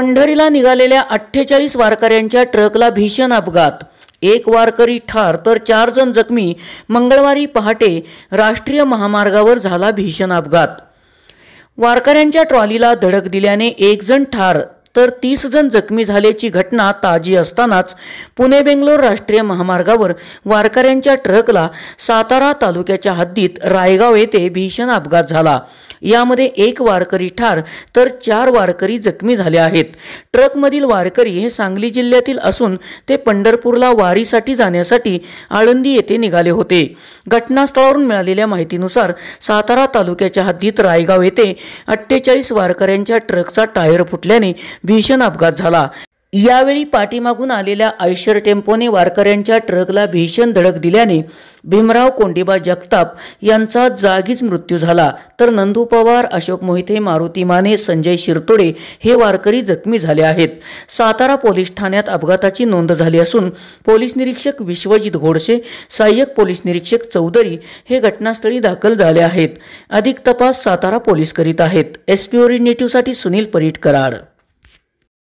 पंढरीला निघालेल्या अठ्ठेचाळीस वारकऱ्यांच्या ट्रकला भीषण अपघात एक वारकरी ठार तर चार जण जखमी मंगळवारी पहाटे राष्ट्रीय महामार्गावर झाला भीषण अपघात वारकऱ्यांच्या ट्रॉलीला धडक दिल्याने एक जण ठार तर तीस जण जखमी झाल्याची घटना ताजी असतानाच पुणे बेंगलोर राष्ट्रीय महामार्गावर वारकऱ्यांच्या ट्रकला सातारा तालुक्याच्या हद्दीत रायगाव येथे भीषण अपघात झाला यामध्ये एक वारकरी ठार तर चार वारकरी जखमी झाले आहेत ट्रकमधील वारकरी हे सांगली जिल्ह्यातील असून ते पंढरपूरला वारीसाठी जाण्यासाठी आळंदी येथे निघाले होते घटनास्थळावरून मिळालेल्या माहितीनुसार सातारा तालुक्याच्या हद्दीत रायगाव येथे अठ्ठेचाळीस वारकऱ्यांच्या ट्रकचा टायर फुटल्याने भीषण अपघात झाला यावेळी पाठीमागून आलेल्या आयशर टेम्पोने वारकऱ्यांच्या ट्रकला भीषण धडक दिल्याने भीमराव कोंडिबा जगताप यांचा जागीच मृत्यू झाला तर नंदू पवार अशोक मोहिते मारुती माने संजय शिरतोडे हे वारकरी जखमी झाले आहेत सातारा पोलीस ठाण्यात अपघाताची नोंद झाली असून पोलीस निरीक्षक विश्वजित घोडसे सहाय्यक पोलीस निरीक्षक चौधरी हे घटनास्थळी दाखल झाले आहेत अधिक तपास सातारा पोलीस करीत आहेत एसपी ओरिजिनेटिव्हसाठी सुनील परीट कराड